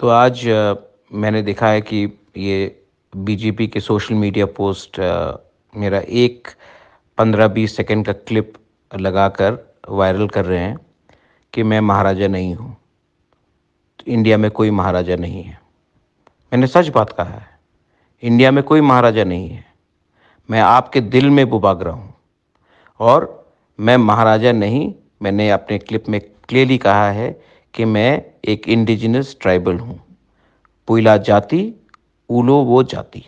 तो आज मैंने देखा है कि ये बीजेपी के सोशल मीडिया पोस्ट मेरा एक पंद्रह बीस सेकेंड का क्लिप लगाकर वायरल कर रहे हैं कि मैं महाराजा नहीं हूँ इंडिया में कोई महाराजा नहीं है मैंने सच बात कहा है इंडिया में कोई महाराजा नहीं है मैं आपके दिल में बुबागरा हूँ और मैं महाराजा नहीं मैंने अपने क्लिप में क्लियरली कहा है कि मैं एक इंडिजिनस ट्राइबल हूँ पुइला जाति उलो वो जाति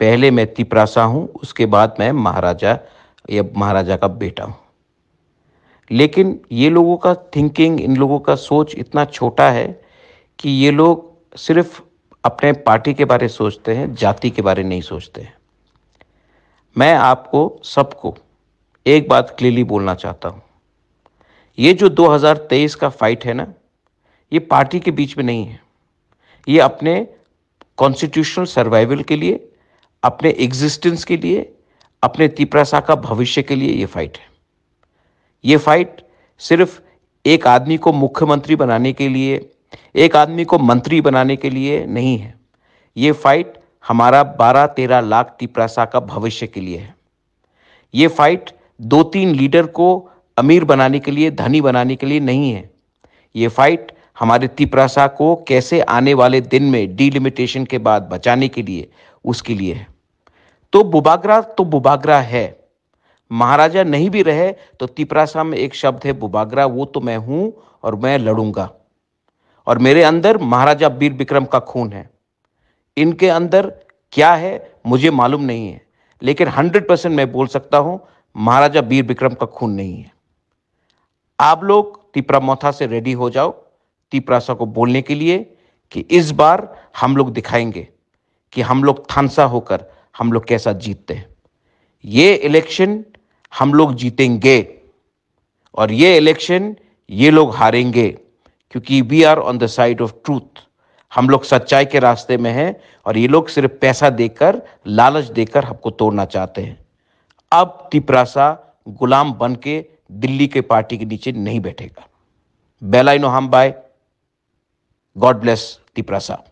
पहले मैं तिपरासा हूँ उसके बाद मैं महाराजा या महाराजा का बेटा हूँ लेकिन ये लोगों का थिंकिंग इन लोगों का सोच इतना छोटा है कि ये लोग सिर्फ अपने पार्टी के बारे सोचते हैं जाति के बारे नहीं सोचते हैं मैं आपको सबको एक बात क्लियरली बोलना चाहता हूँ ये जो 2023 का फाइट है ना ये पार्टी के बीच में नहीं है ये अपने कॉन्स्टिट्यूशनल सर्वाइवल के लिए अपने एग्जिस्टेंस के लिए अपने तिपरासा का भविष्य के लिए ये फाइट है ये फाइट सिर्फ एक आदमी को मुख्यमंत्री बनाने के लिए एक आदमी को मंत्री बनाने के लिए नहीं है ये फाइट हमारा बारह तेरह लाख तिपरासा का भविष्य के लिए है ये फाइट दो तीन लीडर को अमीर बनाने के लिए धनी बनाने के लिए नहीं है ये फाइट हमारे तिपरासा को कैसे आने वाले दिन में डीलिमिटेशन के बाद बचाने के लिए उसके लिए है तो बुबागरा तो बुबागरा है महाराजा नहीं भी रहे तो तिपरासा में एक शब्द है बुबागरा वो तो मैं हूं और मैं लड़ूंगा और मेरे अंदर महाराजा वीर विक्रम का खून है इनके अंदर क्या है मुझे मालूम नहीं है लेकिन हंड्रेड परसेंट मैं बोल सकता हूं महाराजा वीर विक्रम का खून नहीं है आप लोग तिपरा मोथा से रेडी हो जाओ तिपरासा को बोलने के लिए कि इस बार हम लोग दिखाएंगे कि हम लोग थानसा होकर हम लोग कैसा जीतते हैं ये इलेक्शन हम लोग जीतेंगे और ये इलेक्शन ये लोग हारेंगे क्योंकि we are on the side of truth हम लोग सच्चाई के रास्ते में हैं और ये लोग सिर्फ पैसा देकर लालच देकर हमको तोड़ना चाहते हैं अब तिपरासा गुलाम बन के दिल्ली के पार्टी के नीचे नहीं बैठेगा बेलाइनो हम बाय गॉड ब्लेस तिपरा साहब